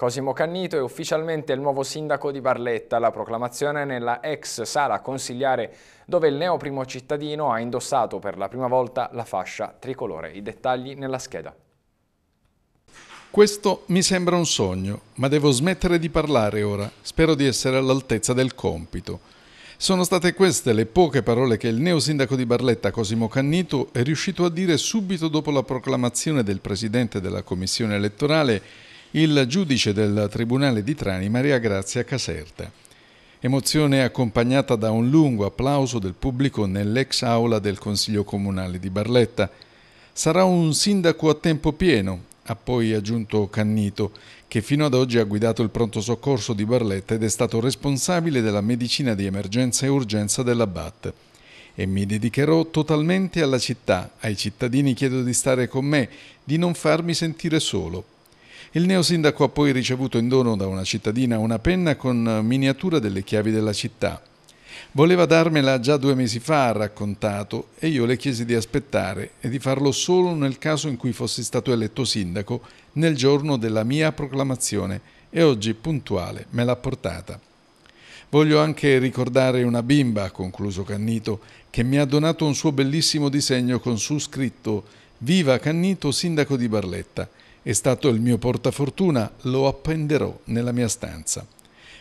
Cosimo Cannito è ufficialmente il nuovo sindaco di Barletta, la proclamazione nella ex sala consigliare dove il neo primo cittadino ha indossato per la prima volta la fascia tricolore. I dettagli nella scheda. Questo mi sembra un sogno, ma devo smettere di parlare ora. Spero di essere all'altezza del compito. Sono state queste le poche parole che il neo sindaco di Barletta Cosimo Cannito è riuscito a dire subito dopo la proclamazione del presidente della commissione elettorale il giudice del Tribunale di Trani Maria Grazia Caserta. Emozione accompagnata da un lungo applauso del pubblico nell'ex aula del Consiglio Comunale di Barletta. Sarà un sindaco a tempo pieno, ha poi aggiunto Cannito, che fino ad oggi ha guidato il pronto soccorso di Barletta ed è stato responsabile della medicina di emergenza e urgenza della BAT. E mi dedicherò totalmente alla città, ai cittadini chiedo di stare con me, di non farmi sentire solo. Il neosindaco ha poi ricevuto in dono da una cittadina una penna con miniatura delle chiavi della città. Voleva darmela già due mesi fa, ha raccontato, e io le chiesi di aspettare e di farlo solo nel caso in cui fossi stato eletto sindaco nel giorno della mia proclamazione e oggi puntuale me l'ha portata. Voglio anche ricordare una bimba, ha concluso Cannito, che mi ha donato un suo bellissimo disegno con su scritto Viva Cannito, sindaco di Barletta è stato il mio portafortuna, lo appenderò nella mia stanza.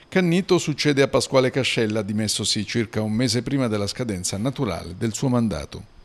Cannito succede a Pasquale Cascella, dimessosi circa un mese prima della scadenza naturale del suo mandato.